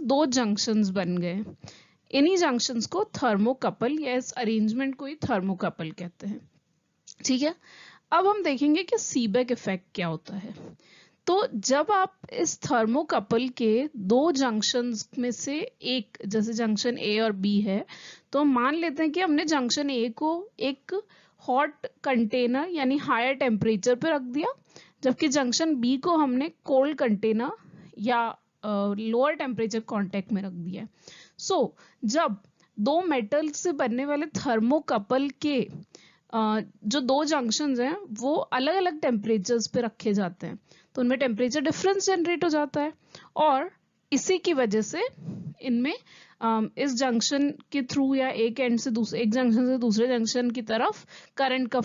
पास दो जंक्शंस बन गए इन्हीं जंक्शंस को थर्मोकपल या इस अरेंजमेंट को ही थर्मोकपल कहते हैं ठीक है अब हम देखेंगे कि सीबेक इफेक्ट क्या होता है तो जब आप इस थर्मोकपल के दो जंक्शन में से एक जैसे जंक्शन ए और बी है तो मान लेते हैं कि हमने जंक्शन ए को एक हॉट कंटेनर यानी हायर टेम्परेचर पर रख दिया जबकि जंक्शन बी को हमने कोल्ड कंटेनर या लोअर टेम्परेचर कॉन्टेक्ट में रख दिया है सो so, जब दो मेटल से बनने वाले थर्मोकपल के Uh, जो दो जंक्शन हैं वो अलग अलग टेम्परेचर पे रखे जाते हैं तो उनमें टेम्परेचर डिफरेंस जनरेट हो जाता है और इसी की वजह से इनमें इस जंक्शन के थ्रू या एक एंड से दूसरे एक जंक्शन से दूसरे जंक्शन की तरफ करंट का